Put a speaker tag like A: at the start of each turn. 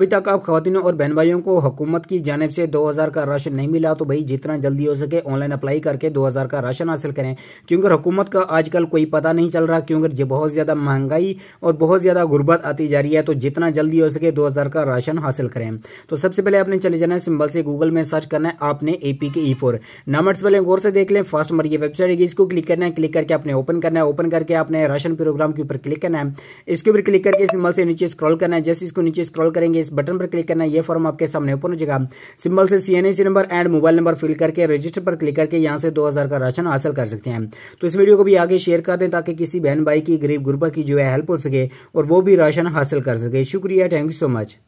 A: अभी तक आप खातिनों और बहन भाइयों को हुकूमत की जानब से 2000 का राशन नहीं मिला तो भाई जितना जल्दी हो सके ऑनलाइन अप्लाई करके 2000 का राशन हासिल करें क्योंकि हुकूमत का आजकल कोई पता नहीं चल रहा क्योंकि बहुत ज़्यादा महंगाई और बहुत ज़्यादा गुर्बत आती जा रही है तो जितना जल्दी हो सके दो का राशन हासिल करें तो सबसे पहले आपने चले जाना है सिंबल से गूगल में सर्च करना है आपने एपी के ई फोर नंबर्स पहले गौर से देख लें फास्ट मरिए वेबसाइट है इसको क्लिक करना है क्लिक करके आपने ओपन करना है ओपन करके आपने राशन प्रोग्राम के ऊपर क्लिक करना है इसके ऊपर क्लिक करके सिंबल से नीचे स्क्रॉल करना है जैसे इसको नीचे स्क्रॉल करेंगे इस बटन पर क्लिक करना ये फॉर्म आपके सामने ओपन हो जाएगा सिंबल से C number and mobile number fill करके रजिस्टर पर क्लिक करके यहाँ से दो का राशन हासिल कर सकते हैं तो इस वीडियो को भी आगे शेयर कर दें ताकि किसी बहन भाई की गरीब गुरबा की जो है हेल्प हो सके और वो भी राशन हासिल कर सके शुक्रिया थैंक यू सो मच